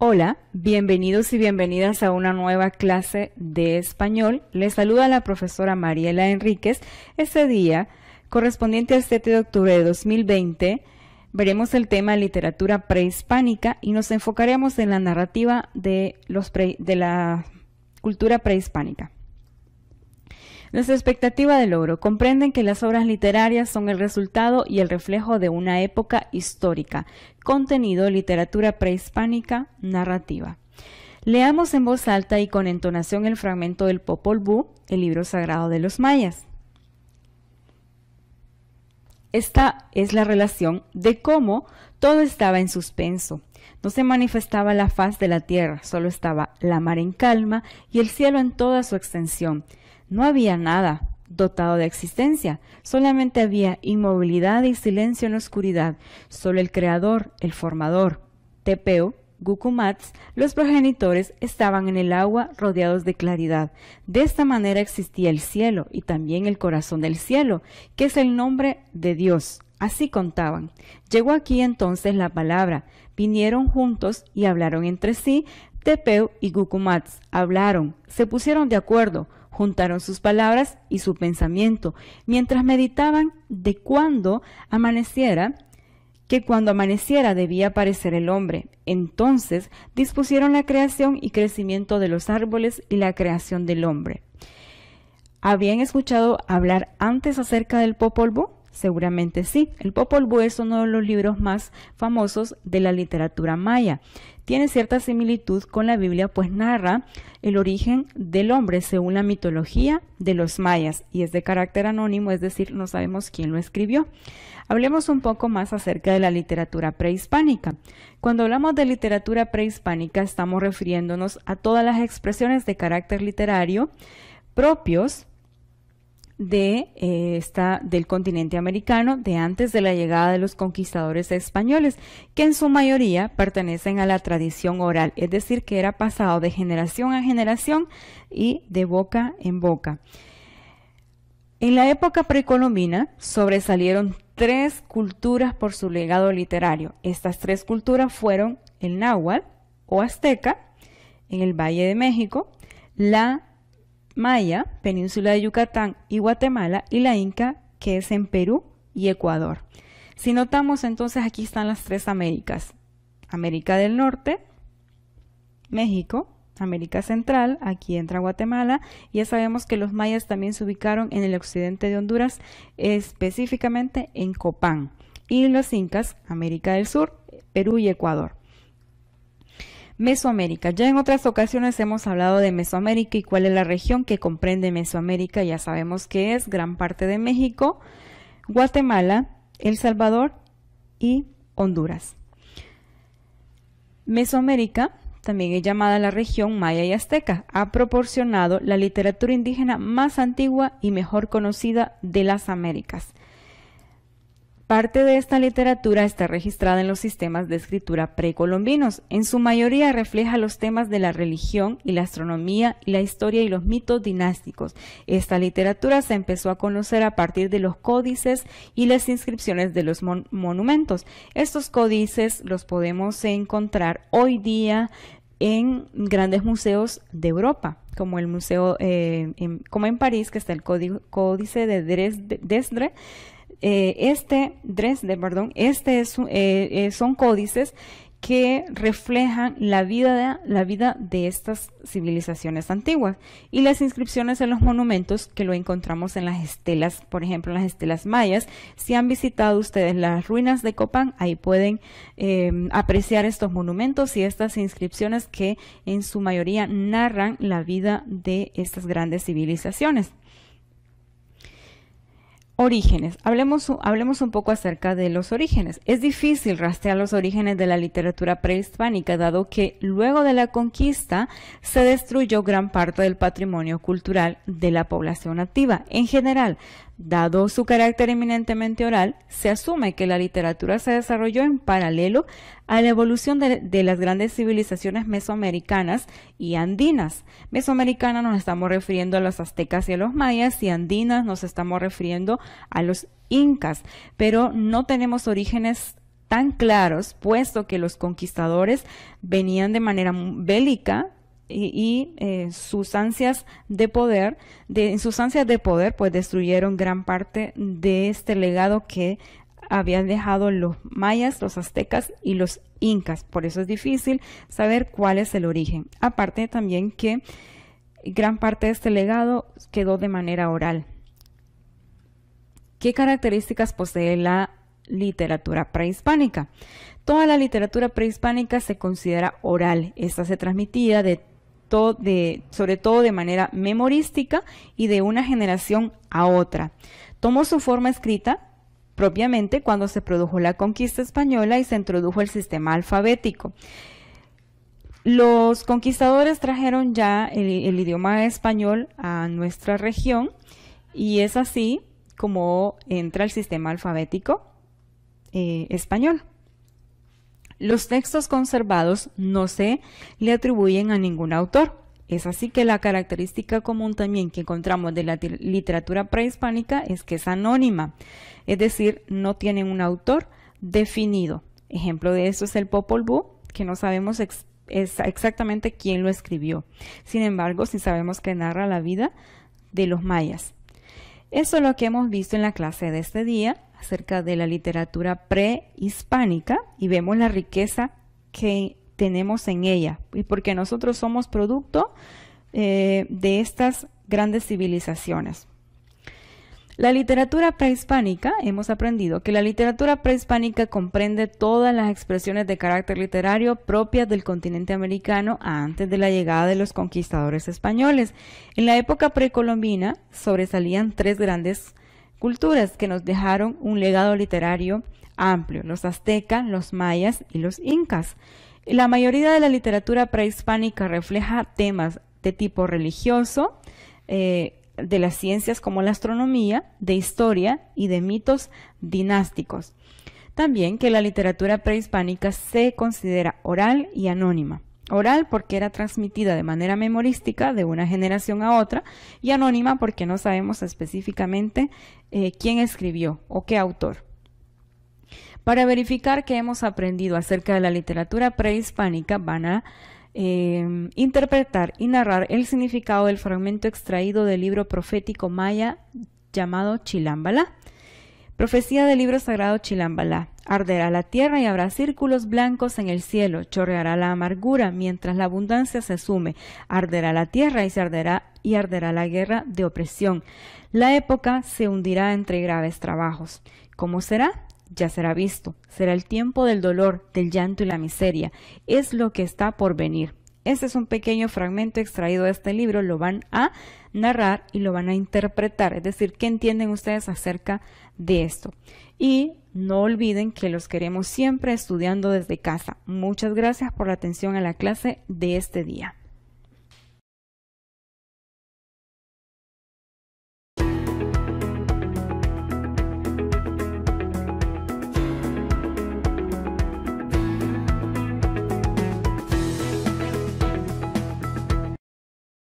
Hola, bienvenidos y bienvenidas a una nueva clase de español. Les saluda la profesora Mariela Enríquez. Este día, correspondiente al 7 de octubre de 2020, veremos el tema literatura prehispánica y nos enfocaremos en la narrativa de, los de la cultura prehispánica. Nuestra expectativa de logro comprenden que las obras literarias son el resultado y el reflejo de una época histórica, contenido, literatura prehispánica, narrativa. Leamos en voz alta y con entonación el fragmento del Popol Vuh, el libro sagrado de los mayas. Esta es la relación de cómo todo estaba en suspenso. No se manifestaba la faz de la tierra, solo estaba la mar en calma y el cielo en toda su extensión. No había nada dotado de existencia, solamente había inmovilidad y silencio en la oscuridad, solo el creador, el formador, Tepeu, Gukumats, los progenitores estaban en el agua rodeados de claridad. De esta manera existía el cielo y también el corazón del cielo, que es el nombre de Dios. Así contaban. Llegó aquí entonces la palabra. Vinieron juntos y hablaron entre sí. Tepeu y Gukumats hablaron, se pusieron de acuerdo, Juntaron sus palabras y su pensamiento, mientras meditaban de cuándo amaneciera, que cuando amaneciera debía aparecer el hombre. Entonces dispusieron la creación y crecimiento de los árboles y la creación del hombre. ¿Habían escuchado hablar antes acerca del popol Seguramente sí. El Popol Vuh es uno de los libros más famosos de la literatura maya. Tiene cierta similitud con la Biblia, pues narra el origen del hombre según la mitología de los mayas y es de carácter anónimo, es decir, no sabemos quién lo escribió. Hablemos un poco más acerca de la literatura prehispánica. Cuando hablamos de literatura prehispánica estamos refiriéndonos a todas las expresiones de carácter literario propios de, eh, esta, del continente americano de antes de la llegada de los conquistadores españoles, que en su mayoría pertenecen a la tradición oral, es decir, que era pasado de generación a generación y de boca en boca. En la época precolombina sobresalieron tres culturas por su legado literario. Estas tres culturas fueron el náhuatl o azteca en el Valle de México, la maya, península de Yucatán y Guatemala, y la inca, que es en Perú y Ecuador. Si notamos entonces aquí están las tres Américas. América del Norte, México, América Central, aquí entra Guatemala, ya sabemos que los mayas también se ubicaron en el occidente de Honduras, específicamente en Copán, y los incas, América del Sur, Perú y Ecuador. Mesoamérica. Ya en otras ocasiones hemos hablado de Mesoamérica y cuál es la región que comprende Mesoamérica. Ya sabemos que es gran parte de México, Guatemala, El Salvador y Honduras. Mesoamérica, también es llamada la región maya y azteca, ha proporcionado la literatura indígena más antigua y mejor conocida de las Américas. Parte de esta literatura está registrada en los sistemas de escritura precolombinos. En su mayoría refleja los temas de la religión y la astronomía la historia y los mitos dinásticos. Esta literatura se empezó a conocer a partir de los códices y las inscripciones de los monumentos. Estos códices los podemos encontrar hoy día en grandes museos de Europa, como el museo, eh, en, como en París, que está el Códice de Dresde, eh, este, perdón, este es, eh, eh, son códices que reflejan la vida, la vida de estas civilizaciones antiguas y las inscripciones en los monumentos que lo encontramos en las estelas, por ejemplo, en las estelas mayas. Si han visitado ustedes las ruinas de Copán, ahí pueden apreciar estos monumentos y estas inscripciones que en su mayoría narran la vida de estas grandes civilizaciones. Orígenes. Hablemos, hablemos un poco acerca de los orígenes. Es difícil rastrear los orígenes de la literatura prehispánica, dado que luego de la conquista se destruyó gran parte del patrimonio cultural de la población nativa. En general, Dado su carácter eminentemente oral, se asume que la literatura se desarrolló en paralelo a la evolución de, las grandes civilizaciones mesoamericanas y andinas. Mesoamericanas nos estamos refiriendo a los aztecas y a los mayas y andinas nos estamos refiriendo a los incas, pero no tenemos orígenes tan claros, puesto que los conquistadores venían de manera bélica y, eh, sus ansias de poder, sus ansias de poder, pues destruyeron gran parte de este legado que habían dejado los mayas, los aztecas y los incas. Por eso es difícil saber cuál es el origen. Aparte también que gran parte de este legado quedó de manera oral. ¿Qué características posee la literatura prehispánica? Toda la literatura prehispánica se considera oral. Esta se transmitía de sobre todo de manera memorística y de una generación a otra. Tomó su forma escrita propiamente cuando se produjo la conquista española y se introdujo el sistema alfabético. Los conquistadores trajeron ya el, idioma español a nuestra región y es así como entra el sistema alfabético eh, español. Los textos conservados no se le atribuyen a ningún autor. Es así que la característica común también que encontramos de la literatura prehispánica es que es anónima, es decir, no tiene un autor definido. Ejemplo de eso es el Popol Vuh, que no sabemos exactamente quién lo escribió. Sin embargo, sí sabemos que narra la vida de los mayas. Eso es lo que hemos visto en la clase de este día acerca de la literatura prehispánica y vemos la riqueza que tenemos en ella, y porque nosotros somos producto eh, de estas grandes civilizaciones. La literatura prehispánica, hemos aprendido que la literatura prehispánica comprende todas las expresiones de carácter literario propias del continente americano antes de la llegada de los conquistadores españoles. En la época precolombina sobresalían tres grandes culturas que nos dejaron un legado literario amplio, los aztecas, los mayas y los incas. La mayoría de la literatura prehispánica refleja temas de tipo religioso, eh, de las ciencias como la astronomía, de historia y de mitos dinásticos. También que la literatura prehispánica se considera oral y anónima. Oral porque era transmitida de manera memorística de una generación a otra y anónima porque no sabemos específicamente eh, quién escribió o qué autor. Para verificar que hemos aprendido acerca de la literatura prehispánica van a em, interpretar y narrar el significado del fragmento extraído del libro profético maya llamado Chilámbala Profecía del libro sagrado Chilambalá. Arderá la tierra y habrá círculos blancos en el cielo, chorreará la amargura mientras la abundancia se sume, arderá la tierra y se arderá y arderá la guerra de opresión. La época se hundirá entre graves trabajos. ¿Cómo será? Ya será visto. Será el tiempo del dolor, del llanto y la miseria. Es lo que está por venir. Este es un pequeño fragmento extraído de este libro, lo van a narrar y lo van a interpretar, es decir, ¿qué entienden ustedes acerca de esto? Y no olviden que los queremos siempre estudiando desde casa. Muchas gracias por la atención a la clase de este día.